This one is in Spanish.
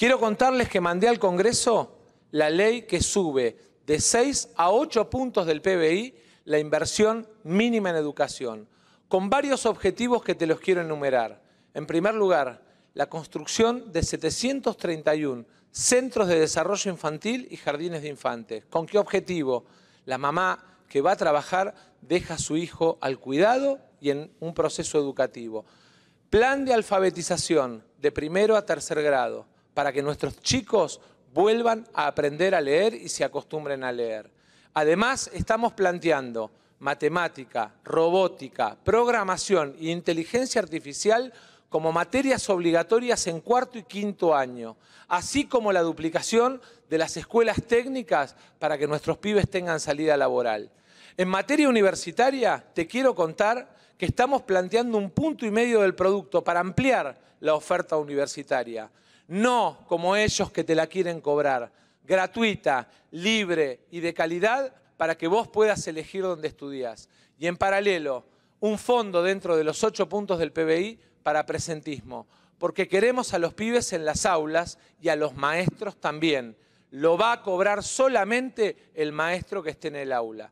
Quiero contarles que mandé al Congreso la ley que sube de 6 a 8 puntos del PBI la inversión mínima en educación, con varios objetivos que te los quiero enumerar. En primer lugar, la construcción de 731 centros de desarrollo infantil y jardines de infantes. ¿Con qué objetivo? La mamá que va a trabajar deja a su hijo al cuidado y en un proceso educativo. Plan de alfabetización de primero a tercer grado para que nuestros chicos vuelvan a aprender a leer y se acostumbren a leer. Además, estamos planteando matemática, robótica, programación e inteligencia artificial como materias obligatorias en cuarto y quinto año, así como la duplicación de las escuelas técnicas para que nuestros pibes tengan salida laboral. En materia universitaria, te quiero contar que estamos planteando un punto y medio del producto para ampliar la oferta universitaria. No como ellos que te la quieren cobrar, gratuita, libre y de calidad para que vos puedas elegir dónde estudias. Y en paralelo, un fondo dentro de los ocho puntos del PBI para presentismo, porque queremos a los pibes en las aulas y a los maestros también. Lo va a cobrar solamente el maestro que esté en el aula.